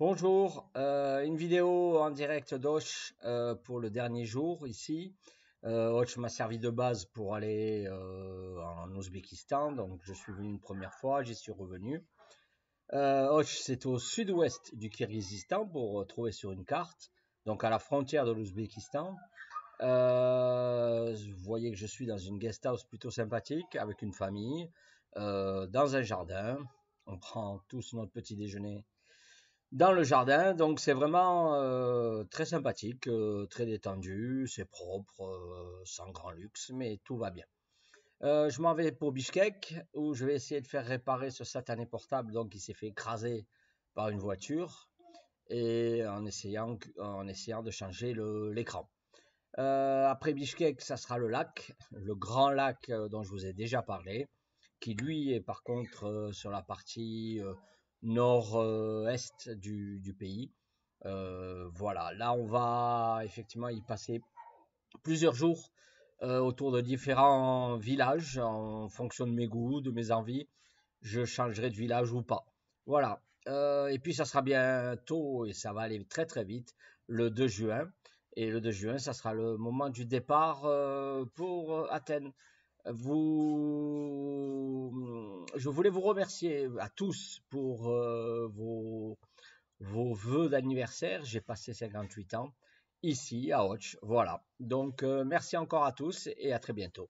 Bonjour, euh, une vidéo en direct d'Osh euh, pour le dernier jour ici. Euh, m'a servi de base pour aller euh, en Ouzbékistan, donc je suis venu une première fois, j'y suis revenu. Osh c'est au sud-ouest du Kyrgyzstan pour trouver sur une carte, donc à la frontière de l'Ouzbékistan. vous voyez que je suis dans une guest house plutôt sympathique avec une famille, dans un jardin. On prend tous notre petit déjeuner dans le jardin. Donc c'est vraiment euh, très sympathique, euh, très détendu, c'est propre, euh, sans grand luxe, mais tout va bien. je m'en vais pour Bishkek où je vais essayer de faire réparer ce satané portable donc qui s'est fait écraser par une voiture et en essayant, en essayant de changer l'écran. après Bishkek, ça sera le lac, le grand lac dont je vous ai déjà parlé, qui lui est par contre sur la partie nord-est du, pays. Euh, voilà, là on va effectivement y passer plusieurs jours euh, autour de différents villages en fonction de mes goûts, de mes envies. Je changerai de village ou pas. Voilà. Euh, et puis ça sera bientôt et ça va aller très très vite le 2 juin. Et le 2 juin, ça sera le moment du départ pour Athènes je voulais vous remercier à tous pour euh, vos, vos vœux d'anniversaire. J'ai passé 58 ans ici à Hoch. Voilà. Donc, euh, merci encore à tous et à très bientôt.